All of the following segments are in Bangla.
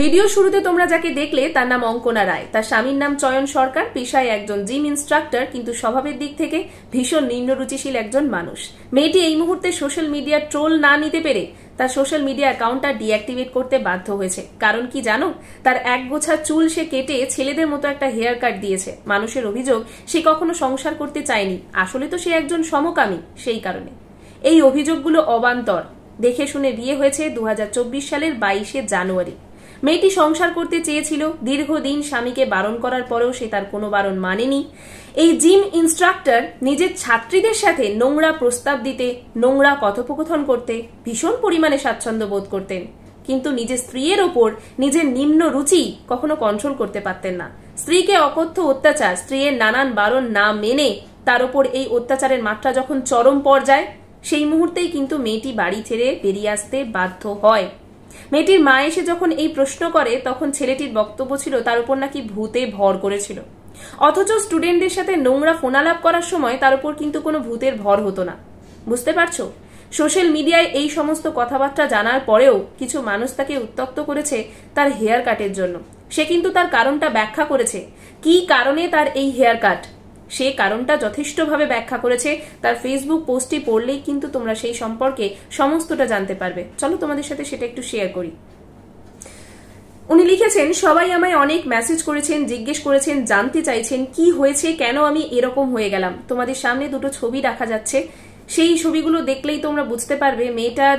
ভিডিও শুরুতে তোমরা যাকে দেখলে তার নাম অঙ্কনা রায় তার স্বামীর নাম চয়ন সরকার পেশায় একজন জিম ইনস্ট্রাক্টর কিন্তু স্বভাবের দিক থেকে ভীষণ নিম্নরুচিশীল একজন মানুষ মেয়েটি এই মুহূর্তে সোশ্যাল মিডিয়া ট্রোল না নিতে পেরে তার সোশ্যাল মিডিয়া অ্যাকাউন্টটা ডিঅ্যাক্টিভেট করতে বাধ্য হয়েছে কারণ কি জানো তার এক গোছা চুল সে কেটে ছেলেদের মতো একটা হেয়ার কাট দিয়েছে মানুষের অভিযোগ সে কখনো সংসার করতে চায়নি আসলে তো সে একজন সমকামী সেই কারণে এই অভিযোগগুলো অবান্তর দেখে শুনে বিয়ে হয়েছে দু সালের বাইশে জানুয়ারি মেয়েটি সংসার করতে চেয়েছিল দীর্ঘদিন স্বামীকে বারণ করার পরেও সে তার কোনো বারণ মানেনি এই জিম ইনস্ট্রাক্টর নিজের ছাত্রীদের সাথে নোংরা প্রস্তাব দিতে নোংরা কথোপকথন করতে ভীষণ পরিমাণে স্বাচ্ছন্দ্য বোধ করতেন কিন্তু নিজের স্ত্রীয়ের ওপর নিজের নিম্ন রুচি কখনো কন্ট্রোল করতে পারতেন না স্ত্রীকে অকথ্য অত্যাচার স্ত্রীর নানান বারণ না মেনে তার ওপর এই অত্যাচারের মাত্রা যখন চরম পর্যায়ে সেই মুহূর্তেই কিন্তু মেয়েটি বাড়ি ছেড়ে বেরিয়ে আসতে বাধ্য হয় মেয়েটির মা এসে যখন এই প্রশ্ন করে তখন ছেলেটির বক্তব্য ছিল তার উপর নাকি ভূতে ভর করেছিল অথচ স্টুডেন্টদের সাথে নোংরা ফোনালাপ করার সময় তার উপর কিন্তু কোনো ভূতের ভর হতো না বুঝতে পারছো সোশ্যাল মিডিয়ায় এই সমস্ত কথাবার্তা জানার পরেও কিছু মানুষ তাকে উত্তক্ত করেছে তার হেয়ার কাটের জন্য সে কিন্তু তার কারণটা ব্যাখ্যা করেছে কি কারণে তার এই হেয়ার কাট সে কারণটা যথেষ্টভাবে ব্যাখ্যা করেছে তার ফেসবুক পোস্টটি পড়লেই কিন্তু তোমরা সেই সম্পর্কে সমস্তটা জানতে পারবে চলো তোমাদের সাথে সেটা একটু শেয়ার করি উনি লিখেছেন সবাই আমায় অনেক মেসেজ করেছেন জিজ্ঞেস করেছেন জানতে চাইছেন কি হয়েছে কেন আমি এরকম হয়ে গেলাম তোমাদের সামনে দুটো ছবি রাখা যাচ্ছে সেই ছবিগুলো দেখলেই তোমরা বুঝতে পারবে মেয়েটার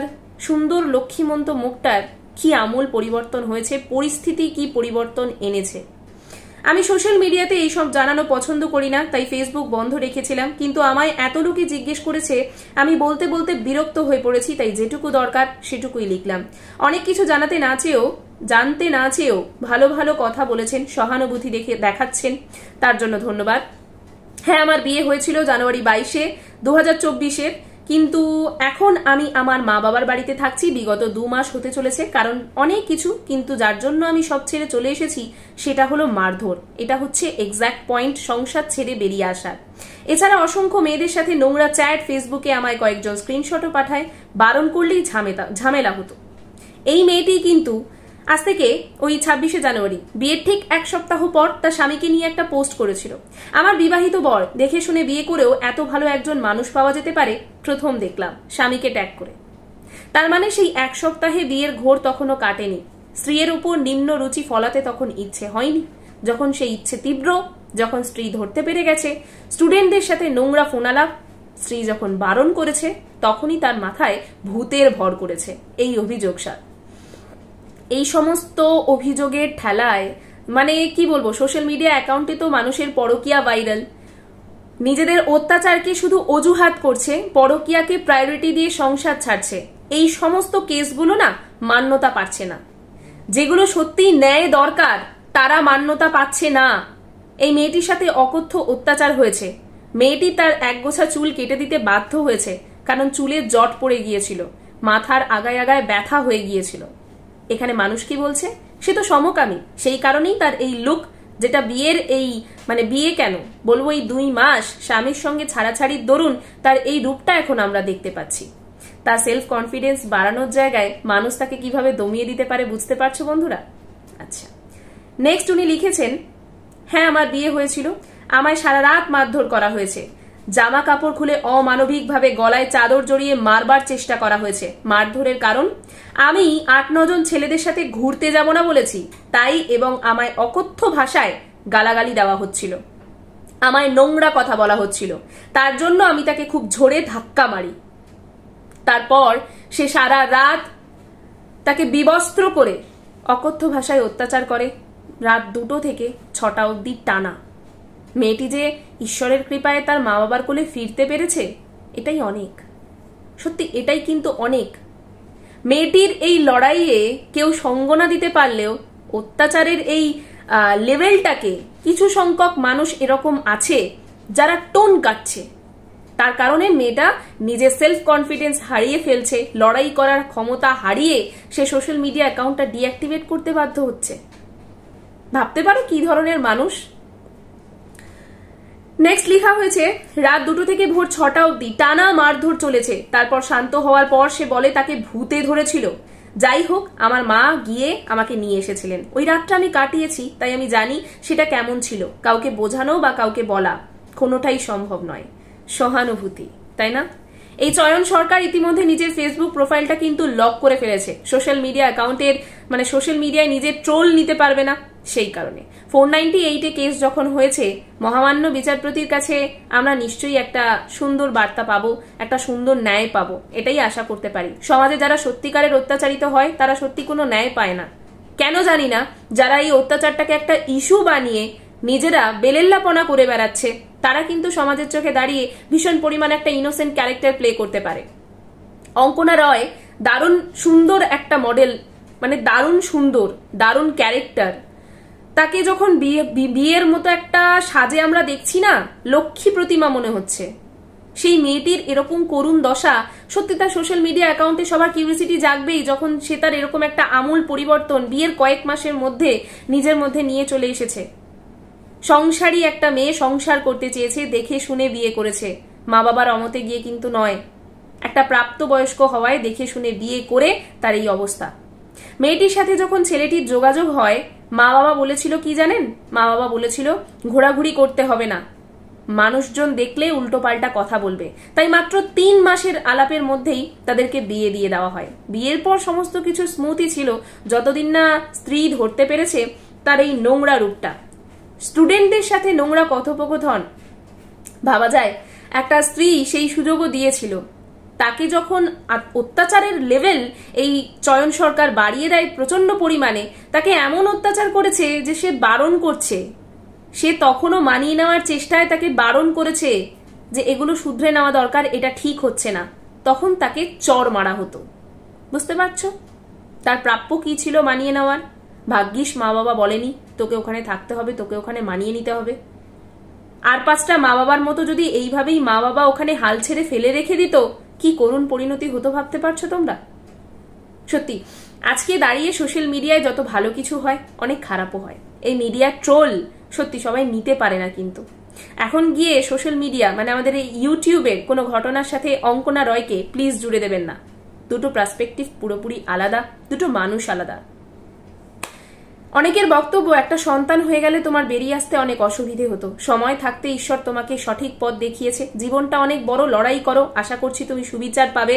সুন্দর লক্ষ্মীমন্ত মুখটার কি আমূল পরিবর্তন হয়েছে পরিস্থিতি কি পরিবর্তন এনেছে আমি সোশ্যাল মিডিয়াতে এইসব জানানো পছন্দ করি না তাই ফেসবুক বন্ধ রেখেছিলাম কিন্তু আমায় এত লোকে জিজ্ঞেস করেছে আমি বলতে বলতে বিরক্ত হয়ে পড়েছি তাই যেটুকু দরকার সেটুকুই লিখলাম অনেক কিছু জানাতে না চেয়েও জানতে না চেয়েও ভালো ভালো কথা বলেছেন সহানুভূতি দেখে দেখাচ্ছেন তার জন্য ধন্যবাদ হ্যাঁ আমার বিয়ে হয়েছিল জানুয়ারি বাইশে দু হাজার চব্বিশের কিন্তু এখন আমি আমার মা বাবার বাড়িতে থাকছি বিগত দু মাস হতে চলেছে কারণ অনেক কিছু কিন্তু যার জন্য আমি সব ছেড়ে চলে এসেছি সেটা হলো মারধর এটা হচ্ছে এক্স্যাক্ট পয়েন্ট সংসার ছেড়ে বেরিয়ে আসার এছাড়া অসংখ্য মেয়েদের সাথে নোংরা চ্যাট ফেসবুকে আমায় কয়েকজন স্ক্রিনশটও পাঠায় বারণ করলেই ঝামেলা ঝামেলা হতো এই মেয়েটি কিন্তু আজ থেকে ওই ছাব্বিশে জানুয়ারি বিয়ের ঠিক এক সপ্তাহ পর তার স্বামীকে নিয়ে একটা পোস্ট করেছিল আমার বিবাহিত বর দেখে শুনে বিয়ে করেও এত ভালো একজন মানুষ পাওয়া যেতে পারে প্রথম দেখলাম স্বামীকে ট্যাগ করে তার মানে সেই এক সপ্তাহে বিয়ের ঘোর তখনও কাটেনি স্ত্রীর উপর নিম্ন রুচি ফলাতে তখন ইচ্ছে হয়নি যখন সেই ইচ্ছে তীব্র যখন স্ত্রী ধরতে পেরে গেছে স্টুডেন্টদের সাথে নোংরা ফোনালাপ স্ত্রী যখন বারণ করেছে তখনই তার মাথায় ভূতের ভর করেছে এই অভিযোগ সার এই সমস্ত অভিযোগের ঠেলায় মানে কি বলবো সোশ্যাল মিডিয়া অ্যাকাউন্টে তো মানুষের পরকিয়া ভাইরাল নিজেদের অত্যাচারকে শুধু অজুহাত করছে পরকিয়াকে প্রায়োরিটি দিয়ে সংসার ছাড়ছে এই সমস্ত কেসগুলো না মান্যতা পাচ্ছে না যেগুলো সত্যি ন্যায় দরকার তারা মান্যতা পাচ্ছে না এই মেয়েটির সাথে অকথ্য অত্যাচার হয়েছে মেয়েটি তার একগোছা চুল কেটে দিতে বাধ্য হয়েছে কারণ চুলে জট পড়ে গিয়েছিল মাথার আগায় আগায় ব্যথা হয়ে গিয়েছিল এখানে মানুষ কি বলছে সে তো সমকামী সেই কারণেই তার এই লুক যেটা বিয়ের এই মানে বিয়ে কেন বলবো এই দুই মাস স্বামীর সঙ্গে ছাড়াছাড়ির দরুন তার এই রূপটা এখন আমরা দেখতে পাচ্ছি তার সেলফ কনফিডেন্স বাড়ানোর জায়গায় মানুষ তাকে কিভাবে দমিয়ে দিতে পারে বুঝতে পারছো বন্ধুরা আচ্ছা নেক্সট উনি লিখেছেন হ্যাঁ আমার বিয়ে হয়েছিল আমায় সারা রাত মারধর করা হয়েছে জামা কাপড় খুলে অমানবিকভাবে গলায় চাদর জড়িয়ে মারবার চেষ্টা করা হয়েছে মারধরের কারণ আমি আট নজন ছেলেদের সাথে ঘুরতে যাব না বলেছি তাই এবং আমায় অকথ্য ভাষায় গালাগালি দেওয়া হচ্ছিল আমায় নোংরা কথা বলা হচ্ছিল তার জন্য আমি তাকে খুব ঝোরে ধাক্কা মারি তারপর সে সারা রাত তাকে বিবস্ত্র করে অকথ্য ভাষায় অত্যাচার করে রাত দুটো থেকে ছটা অবধি টানা মেয়েটি যে ঈশ্বরের কৃপায় তার মা বাবার কোলে ফিরতে পেরেছে এটাই অনেক সত্যি এটাই কিন্তু অনেক মেয়েটির এই লড়াইয়ে কেউ সঙ্গ না দিতে পারলেও অত্যাচারের এই লেভেলটাকে কিছু সংখ্যক মানুষ এরকম আছে যারা টোন কাটছে তার কারণে মেয়েটা নিজের সেলফ কনফিডেন্স হারিয়ে ফেলছে লড়াই করার ক্ষমতা হারিয়ে সে সোশ্যাল মিডিয়া অ্যাকাউন্টটা ডিঅ্যাক্টিভেট করতে বাধ্য হচ্ছে ভাবতে পারো কি ধরনের মানুষ নেক্সট লেখা হয়েছে রাত দুটো থেকে ভোর ছটা অব্দি টানা মারধর চলেছে তারপর শান্ত হওয়ার পর সে বলে তাকে ভূতে ধরেছিল যাই হোক আমার মা গিয়ে আমাকে নিয়ে এসেছিলেন ওই রাতটা আমি কাটিয়েছি তাই আমি জানি সেটা কেমন ছিল কাউকে বোঝানো বা কাউকে বলা কোনোটাই সম্ভব নয় সহানুভূতি তাই না এই চয়ন সরকার ইতিমধ্যে নিজের ফেসবুক প্রোফাইলটা কিন্তু লক করে ফেলেছে সোশ্যাল মিডিয়া অ্যাকাউন্টের মানে সোশ্যাল মিডিয়ায় নিজের ট্রোল নিতে পারবে না সেই কারণে ফোর নাইনটি এইটে কেস যখন হয়েছে মহামান্য বিচারপতির কাছে আমরা নিশ্চয়ই একটা সুন্দর বার্তা পাবো একটা সুন্দর ন্যায় পাবো এটাই আশা করতে পারি সমাজে যারা সত্যিকারের অত্যাচারিত হয় তারা সত্যি কোনো ন্যায় পায় না কেন জানি না যারা এই অত্যাচারটাকে একটা ইস্যু বানিয়ে নিজেরা বেলেল্লাপনা করে বেড়াচ্ছে তারা কিন্তু সমাজের চোখে দাঁড়িয়ে ভীষণ পরিমাণ একটা ইনোসেন্ট ক্যারেক্টার প্লে করতে পারে অঙ্কনা রয় দারুণ সুন্দর একটা মডেল মানে দারুণ সুন্দর দারুণ ক্যারেক্টার তাকে যখন বিয়ে বিয়ের মতো একটা সাজে আমরা দেখছি না লক্ষ্মী প্রতিমা মনে হচ্ছে সেই মেয়েটির এরকম করুণ দশা সত্যি তার সোশ্যাল মিডিয়া অ্যাকাউন্টে সবার কিউরিসিটি জাগবেই যখন সে তার এরকম একটা আমূল পরিবর্তন বিয়ের কয়েক মাসের মধ্যে নিজের মধ্যে নিয়ে চলে এসেছে সংসারী একটা মেয়ে সংসার করতে চেয়েছে দেখে শুনে বিয়ে করেছে মা বাবার অমতে গিয়ে কিন্তু নয় একটা প্রাপ্তবয়স্ক হওয়ায় দেখে শুনে বিয়ে করে তার এই অবস্থা মেয়েটির সাথে যখন ছেলেটির যোগাযোগ হয় মা বাবা বলেছিল কি জানেন মা বাবা বলেছিল ঘোরাঘুরি করতে হবে না মানুষজন দেখলে উল্টো পাল্টা কথা বলবে তাই মাত্র তিন মাসের আলাপের মধ্যেই তাদেরকে বিয়ে দিয়ে দেওয়া হয় বিয়ের পর সমস্ত কিছু স্মুথই ছিল যতদিন না স্ত্রী ধরতে পেরেছে তার এই নোংরা রূপটা স্টুডেন্টদের সাথে নোংরা কথোপকথন ভাবা যায় একটা স্ত্রী সেই সুযোগও দিয়েছিল তাকে যখন অত্যাচারের লেভেল এই চয়ন সরকার বাড়িয়ে দেয় প্রচণ্ড পরিমাণে তাকে এমন অত্যাচার করেছে যে সে বারণ করছে সে তখনও মানিয়ে নেওয়ার চেষ্টায় তাকে বারণ করেছে যে এগুলো শুধরে নেওয়া দরকার এটা ঠিক হচ্ছে না তখন তাকে চর মারা হতো বুঝতে পারছ তার প্রাপ্য কি ছিল মানিয়ে নেওয়ার ভাগ্যিস মা বাবা বলেনি তোকে ওখানে থাকতে হবে তোকে ওখানে মানিয়ে নিতে হবে আর পাঁচটা মা বাবার মতো যদি এইভাবেই মা বাবা ওখানে হাল ছেড়ে ফেলে রেখে দিত কি করুণ পরিণতি হতো ভাবতে পারছো তোমরা সত্যি আজকে দাঁড়িয়ে সোশ্যাল মিডিয়ায় যত ভালো কিছু হয় অনেক খারাপও হয় এই মিডিয়া ট্রোল সত্যি সবাই নিতে পারে না কিন্তু এখন গিয়ে সোশ্যাল মিডিয়া মানে আমাদের এই ইউটিউবে কোনো ঘটনার সাথে অঙ্কনা রয়কে প্লিজ জুড়ে দেবেন না দুটো প্রাসপেক্টিভ পুরোপুরি আলাদা দুটো মানুষ আলাদা অনেকের বক্তব্য একটা সন্তান হয়ে গেলে তোমার বেরিয়ে আসতে অনেক অসুবিধে হতো সময় থাকতে ঈশ্বর তোমাকে সঠিক পথ দেখিয়েছে জীবনটা অনেক বড় লড়াই করো আশা করছি তুমি সুবিচার পাবে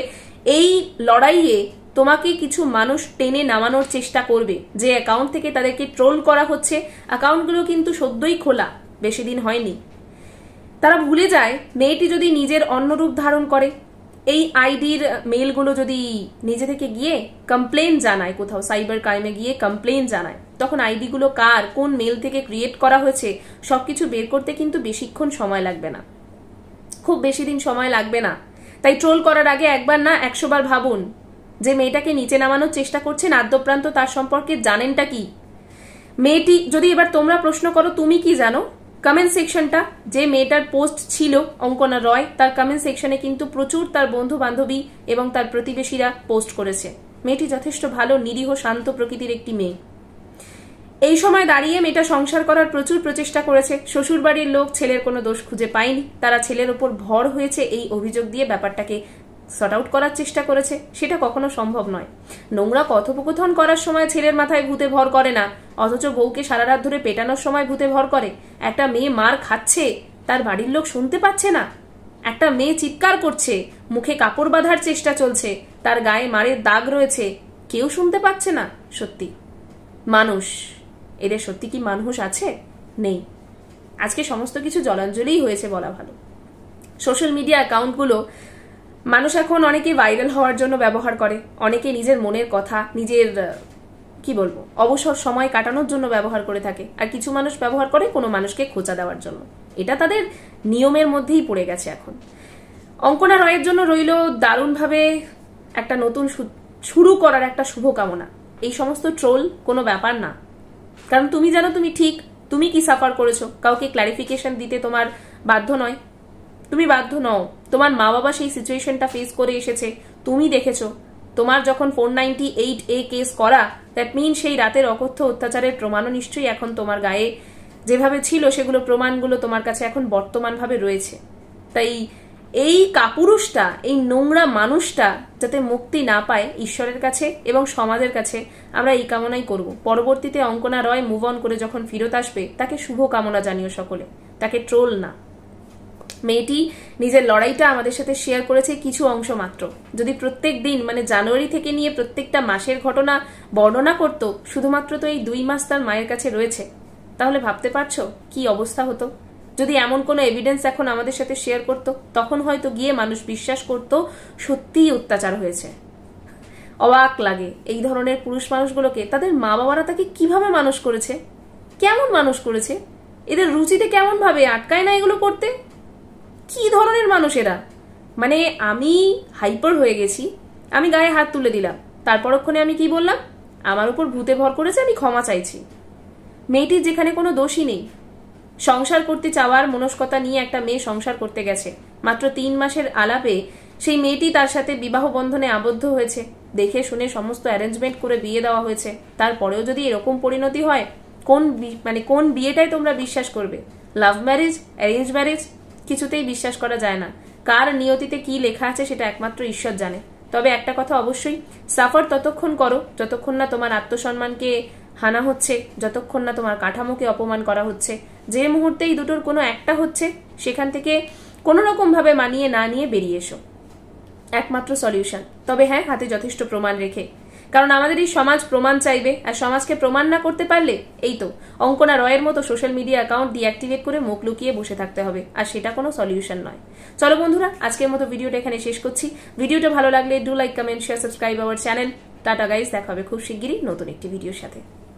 এই লড়াইয়ে তোমাকে কিছু মানুষ টেনে নামানোর চেষ্টা করবে যে অ্যাকাউন্ট থেকে তাদেরকে ট্রোল করা হচ্ছে অ্যাকাউন্টগুলো কিন্তু সদ্যই খোলা বেশি দিন হয়নি তারা ভুলে যায় মেয়েটি যদি নিজের অন্য রূপ ধারণ করে এই আইডির মেলগুলো যদি নিজে থেকে গিয়ে কমপ্লেন জানায় কোথাও সাইবার ক্রাইমে গিয়ে কমপ্লেন জানায় তখন আইডিগুলো কার কোন মেল থেকে ক্রিয়েট করা হয়েছে সবকিছু বের করতে কিন্তু বেশিক্ষণ সময় লাগবে না খুব বেশি দিন সময় লাগবে না তাই ট্রোল করার আগে একবার না একশোবার ভাবুন যে মেয়েটাকে নিচে নামানোর চেষ্টা করছেন আদ্যপ্রান্ত তার সম্পর্কে জানেনটা কি মেয়েটি যদি এবার তোমরা প্রশ্ন করো তুমি কি জানো কমেন্ট সেকশনটা যে মেয়েটার পোস্ট ছিল অঙ্কনা রয় তার কমেন্ট সেকশনে কিন্তু প্রচুর তার বন্ধু বান্ধবী এবং তার প্রতিবেশীরা পোস্ট করেছে মেয়েটি যথেষ্ট ভালো নিরীহ শান্ত প্রকৃতির একটি মেয়ে এই সময় দাঁড়িয়ে মেয়েটা সংসার করার প্রচুর প্রচেষ্টা করেছে শ্বশুরবাড়ির লোক ছেলের কোনো দোষ খুঁজে পায়নি তারা ছেলের ওপর ভর হয়েছে এই অভিযোগ দিয়ে ব্যাপারটাকে সর্ট আউট করার চেষ্টা করেছে সেটা কখনো সম্ভব নয় নোংরা কথোপকথন করার সময় ছেলের মাথায় ভূতে ভর করে না অথচ বউকে সারা রাত ধরে পেটানোর সময় ভূতে ভর করে একটা মেয়ে মার খাচ্ছে তার বাড়ির লোক শুনতে পাচ্ছে না একটা মেয়ে চিৎকার করছে মুখে কাপড় বাঁধার চেষ্টা চলছে তার গায়ে মারের দাগ রয়েছে কেউ শুনতে পাচ্ছে না সত্যি মানুষ এদের সত্যি কি মানুষ আছে নেই আজকে সমস্ত কিছু জলাঞ্জলিই হয়েছে বলা ভালো সোশ্যাল মিডিয়া অ্যাকাউন্টগুলো মানুষ এখন অনেকে ভাইরাল হওয়ার জন্য ব্যবহার করে অনেকে নিজের মনের কথা নিজের কি বলবো অবসর সময় কাটানোর জন্য ব্যবহার করে থাকে আর কিছু মানুষ ব্যবহার করে কোনো মানুষকে খোঁচা দেওয়ার জন্য এটা তাদের নিয়মের মধ্যেই পড়ে গেছে এখন অঙ্কনা রয়ের জন্য রইল দারুণভাবে একটা নতুন শুরু করার একটা শুভকামনা এই সমস্ত ট্রোল কোনো ব্যাপার না কারণ তুমি জানো তুমি ঠিক তুমি কি সাফার করেছো কাউকে ক্লারিফিকেশন দিতে তোমার বাধ্য নয় তুমি বাধ্য নও তোমার মা বাবা সেই সিচুয়েশনটা ফেস করে এসেছে তুমি দেখেছো তোমার যখন four ninety eight A case করা দ্যাট মিন সেই রাতের অকথ্য অত্যাচারের প্রমাণও নিশ্চয়ই এখন তোমার গায়ে যেভাবে ছিল সেগুলো প্রমাণগুলো তোমার কাছে এখন বর্তমানভাবে রয়েছে তাই এই কাপুরুষটা এই নোংরা মানুষটা যাতে মুক্তি না পায় ঈশ্বরের কাছে এবং সমাজের কাছে আমরা এই কামনাই করব পরবর্তীতে অঙ্কনা রয় মুভ অন করে যখন ফিরত আসবে তাকে শুভ কামনা জানিও সকলে তাকে ট্রোল না মেয়েটি নিজের লড়াইটা আমাদের সাথে শেয়ার করেছে কিছু অংশ মাত্র যদি প্রত্যেক দিন মানে জানুয়ারি থেকে নিয়ে প্রত্যেকটা মাসের ঘটনা বর্ণনা করত শুধুমাত্র তো এই দুই মাস তার মায়ের কাছে রয়েছে তাহলে ভাবতে পারছো কি অবস্থা হতো যদি এমন কোনো এভিডেন্স এখন আমাদের সাথে শেয়ার করত তখন হয়তো গিয়ে মানুষ বিশ্বাস করত সত্যিই অত্যাচার হয়েছে অবাক লাগে এই ধরনের পুরুষ মানুষগুলোকে তাদের মা বাবারা তাকে কিভাবে মানুষ করেছে কেমন মানুষ করেছে এদের রুচিতে কেমনভাবে আটকায় না এগুলো করতে কি ধরনের মানুষ এরা মানে আমি হাইপার হয়ে গেছি আমি গায়ে হাত তুলে দিলাম তারপরক্ষণে আমি কি বললাম আমার উপর ভূতে ভর করেছে আমি ক্ষমা চাইছি মেয়েটির যেখানে কোনো দোষই নেই সংসার করতে চাওয়ার মনস্কতা নিয়ে একটা মেয়ে সংসার করতে গেছে মাত্র তিন মাসের আলাপে সেই মেয়েটি তার সাথে বিবাহ বন্ধনে আবদ্ধ হয়েছে দেখে শুনে সমস্ত অ্যারেঞ্জমেন্ট করে বিয়ে দেওয়া হয়েছে তারপরেও যদি এরকম পরিণতি হয় কোন মানে কোন বিয়েটাই তোমরা বিশ্বাস করবে লাভ ম্যারেজ অ্যারেঞ্জ ম্যারেজ কিছুতেই বিশ্বাস করা যায় না কার নিয়তিতে কি লেখা আছে সেটা একমাত্র ঈশ্বর জানে তবে একটা কথা অবশ্যই সাফার ততক্ষণ করো যতক্ষণ না তোমার আত্মসম্মানকে হানা হচ্ছে যতক্ষণ না তোমার কাঠামোকে অপমান করা হচ্ছে যে মুহূর্তেই দুটোর কোনো একটা হচ্ছে সেখান থেকে কোনো ভাবে মানিয়ে না নিয়ে বেরিয়ে এসো একমাত্র সলিউশন তবে হ্যাঁ হাতে যথেষ্ট প্রমাণ রেখে কারণ আমাদের এই সমাজ প্রমাণ চাইবে আর সমাজকে প্রমাণ না করতে পারলে এই তো অঙ্কনা রয়ের মতো সোশ্যাল মিডিয়া অ্যাকাউন্ট ডিঅ্যাক্টিভেট করে মুখ লুকিয়ে বসে থাকতে হবে আর সেটা কোনো সলিউশন নয় চলো বন্ধুরা আজকের মতো ভিডিওটা এখানে শেষ করছি ভিডিওটা ভালো লাগলে do like comment share subscribe our channel tata guys দেখা হবে খুব শিগগিরই নতুন একটি ভিডিওর সাথে